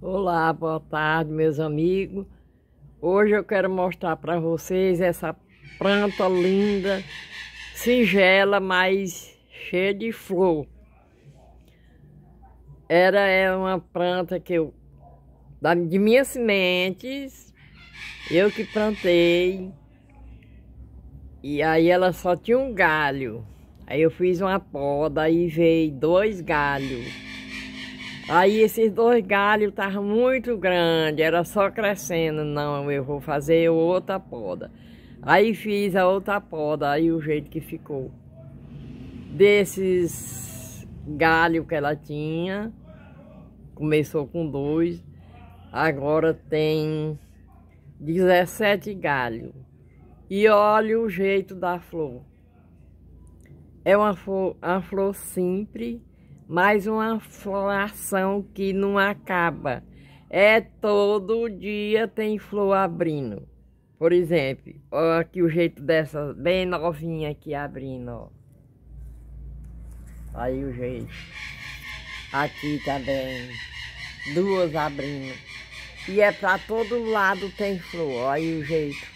Olá, boa tarde, meus amigos. Hoje eu quero mostrar para vocês essa planta linda, singela, mas cheia de flor. Era é uma planta que eu da, de minhas sementes, eu que plantei. E aí ela só tinha um galho. Aí eu fiz uma poda e veio dois galhos. Aí esses dois galhos estavam muito grandes, era só crescendo. Não, eu vou fazer outra poda. Aí fiz a outra poda, aí o jeito que ficou. Desses galhos que ela tinha, começou com dois, agora tem 17 galhos. E olha o jeito da flor. É uma flor, uma flor simples, mais uma floração que não acaba. É todo dia tem flor abrindo. Por exemplo, ó aqui o jeito dessa bem novinha aqui abrindo, ó. Aí o jeito. Aqui também. Duas abrindo. E é pra todo lado tem flor, aí o jeito.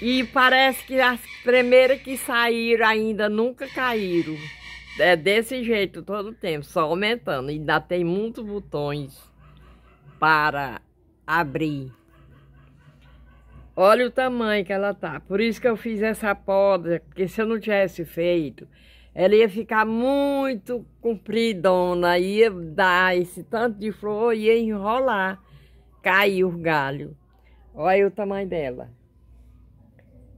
E parece que as primeiras que saíram ainda nunca caíram. É desse jeito todo tempo, só aumentando. E ainda tem muitos botões para abrir. Olha o tamanho que ela tá. Por isso que eu fiz essa poda, porque se eu não tivesse feito, ela ia ficar muito compridona, ia dar esse tanto de flor, ia enrolar, cair o galho. Olha o tamanho dela.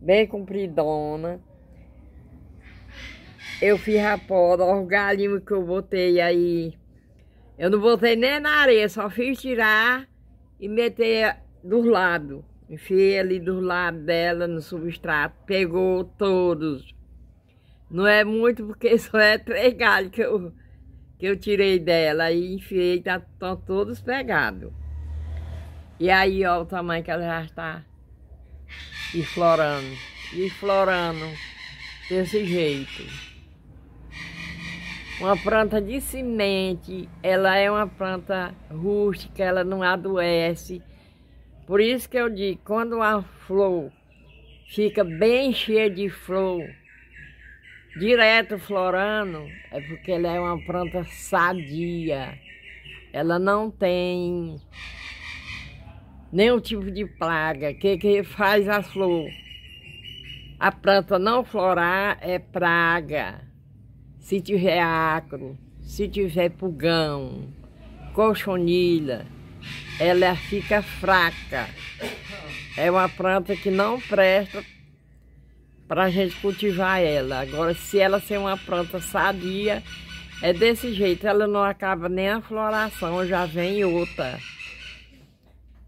Bem compridona. Eu fiz a poda, o galinho que eu botei aí. Eu não botei nem na areia, só fiz tirar e meter dos lados. Enfiei ali dos lados dela no substrato. Pegou todos. Não é muito porque só é três galhos que eu, que eu tirei dela. E enfiei, tá, estão todos pegados. E aí, ó, o tamanho que ela já está e florando, e florando desse jeito. Uma planta de semente, ela é uma planta rústica, ela não adoece. Por isso que eu digo, quando a flor fica bem cheia de flor, direto florando, é porque ela é uma planta sadia. Ela não tem nenhum tipo de plaga. O que, que faz a flor? A planta não florar é praga se tiver acro, se tiver pulgão, colchonilha, ela fica fraca. É uma planta que não presta para a gente cultivar ela. Agora, se ela ser uma planta sadia, é desse jeito. Ela não acaba nem a floração, já vem outra.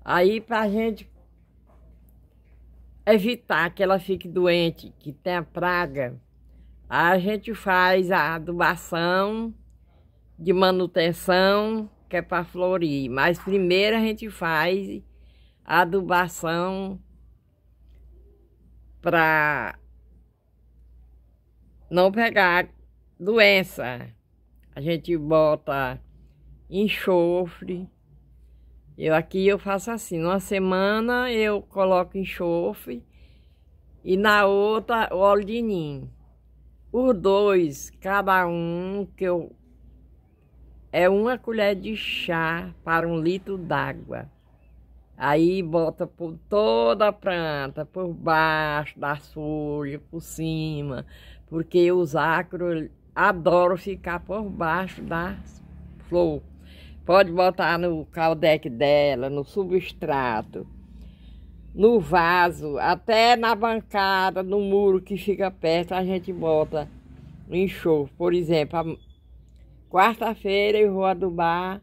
Aí, para a gente evitar que ela fique doente, que tenha praga, a gente faz a adubação de manutenção, que é para florir. Mas primeiro a gente faz a adubação para não pegar doença. A gente bota enxofre. Eu aqui eu faço assim, numa semana eu coloco enxofre e na outra óleo de ninho. Os dois, cada um que eu é uma colher de chá para um litro d'água. Aí bota por toda a planta, por baixo da folha, por cima, porque os acros adoram ficar por baixo da flor. Pode botar no caldeque dela, no substrato no vaso, até na bancada, no muro que fica perto, a gente bota enxofre. Por exemplo, quarta-feira eu vou adubar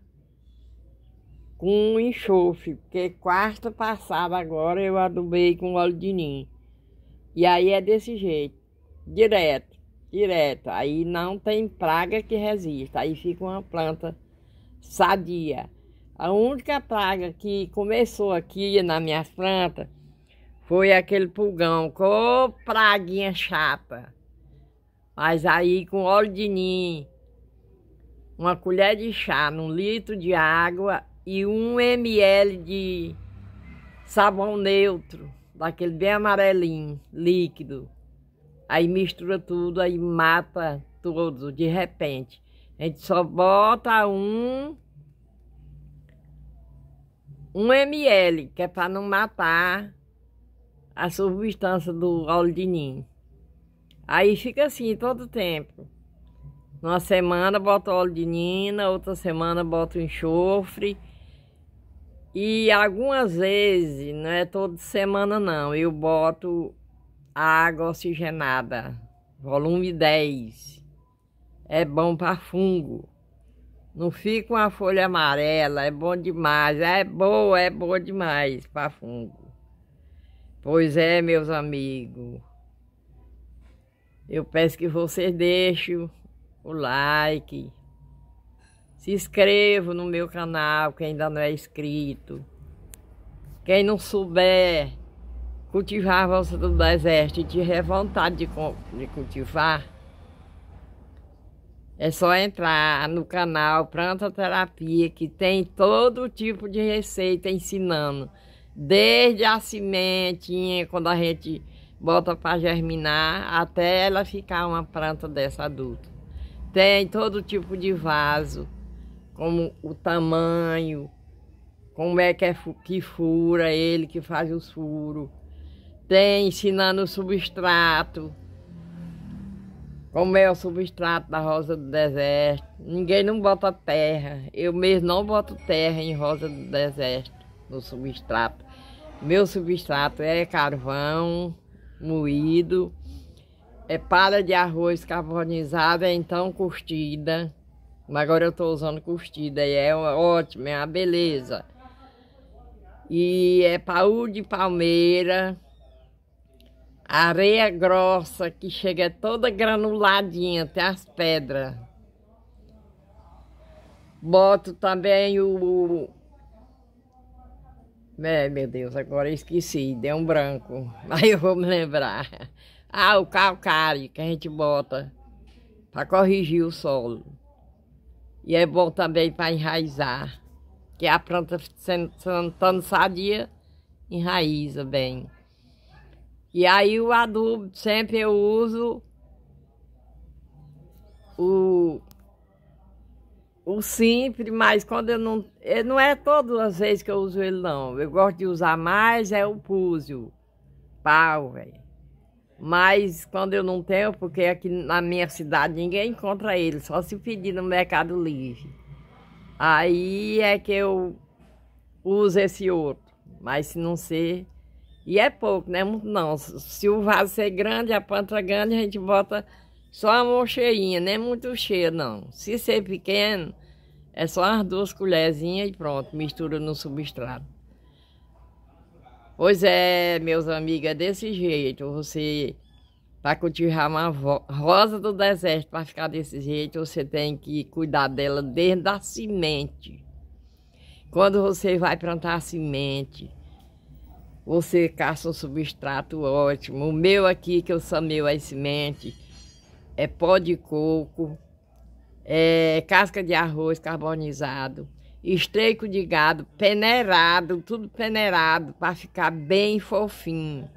com enxofre, porque quarta passada agora eu adubei com óleo de ninho. E aí é desse jeito, direto, direto. Aí não tem praga que resista, aí fica uma planta sadia. A única praga que começou aqui na minha planta foi aquele pulgão, com praguinha chapa. Mas aí com óleo de ninho, uma colher de chá num litro de água e um ml de sabão neutro, daquele bem amarelinho, líquido. Aí mistura tudo, aí mata tudo de repente. A gente só bota um 1 ml, que é para não matar a substância do óleo de ninho. Aí fica assim todo tempo. Uma semana bota óleo de nina, outra semana bota enxofre. E algumas vezes, não é toda semana não, eu boto água oxigenada, volume 10. É bom para fungo. Não fica uma folha amarela, é bom demais, é boa, é boa demais para fungo. Pois é, meus amigos. Eu peço que você deixe o like, se inscreva no meu canal, quem ainda não é inscrito. Quem não souber cultivar a valsa do deserto e tiver vontade de, de cultivar, é só entrar no canal Planta Terapia, que tem todo tipo de receita ensinando. Desde a sementinha, quando a gente bota para germinar, até ela ficar uma planta dessa adulta. Tem todo tipo de vaso, como o tamanho, como é que, é que fura ele, que faz os furos. Tem ensinando o substrato como é o substrato da rosa do deserto. Ninguém não bota terra. Eu mesmo não boto terra em rosa do deserto, no substrato. Meu substrato é carvão moído, é palha de arroz carbonizada, é então curtida. Mas agora eu estou usando curtida e é ótimo, é uma beleza. E é paú de palmeira, Areia grossa que chega toda granuladinha até as pedras. Boto também o... É, meu Deus, agora esqueci, deu um branco. Aí eu vou me lembrar. Ah, o calcário que a gente bota para corrigir o solo. E é bom também para enraizar, que a planta sendo sadia enraiza bem. E aí o adubo sempre eu uso o, o simples, mas quando eu não. Eh, não é todas as vezes que eu uso ele, não. Eu gosto de usar mais é o púzio, pau, velho. Mas quando eu não tenho, porque aqui na minha cidade ninguém encontra ele, só se pedir no Mercado Livre. Aí é que eu uso esse outro. Mas se não ser. E é pouco, né? Muito não. Se o vaso ser é grande, a planta é grande, a gente bota só a mão cheinha, é muito cheia, não. Se ser pequeno, é só as duas colherzinhas e pronto, mistura no substrato. Pois é, meus amigos, é desse jeito. Você, para cultivar uma rosa do deserto, para ficar desse jeito, você tem que cuidar dela desde a semente. Quando você vai plantar a semente, você caça um substrato ótimo. O meu aqui, que eu sameu as sementes, é pó de coco, é casca de arroz carbonizado, estreico de gado, peneirado, tudo peneirado, para ficar bem fofinho.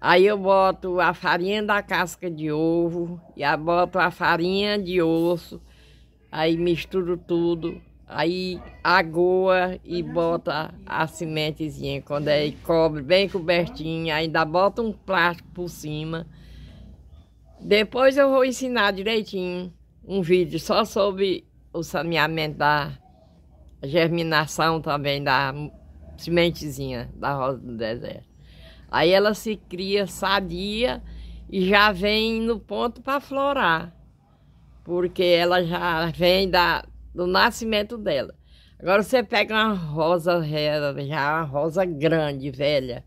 Aí eu boto a farinha da casca de ovo e boto a farinha de osso, aí misturo tudo Aí agoa e bota a sementezinha. quando aí é, cobre bem cobertinha, ainda bota um plástico por cima. Depois eu vou ensinar direitinho um vídeo só sobre o saneamento da germinação também da sementezinha da rosa do deserto. Aí ela se cria sadia e já vem no ponto para florar, porque ela já vem da do nascimento dela. Agora você pega uma rosa já uma rosa grande, velha.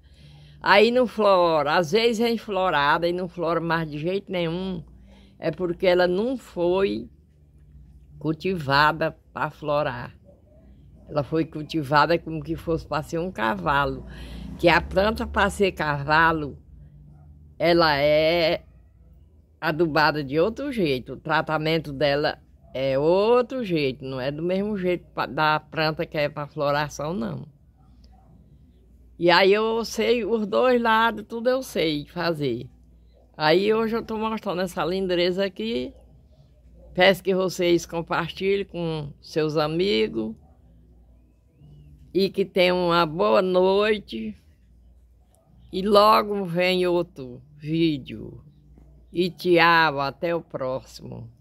Aí não flora, às vezes é enflorada e não flora mais de jeito nenhum. É porque ela não foi cultivada para florar. Ela foi cultivada como que fosse para ser um cavalo. Que a planta para ser cavalo, ela é adubada de outro jeito. O tratamento dela é outro jeito, não é do mesmo jeito da planta que é para floração, não. E aí eu sei, os dois lados, tudo eu sei fazer. Aí hoje eu estou mostrando essa lindeza aqui. Peço que vocês compartilhem com seus amigos. E que tenham uma boa noite. E logo vem outro vídeo. E tchau, até o próximo.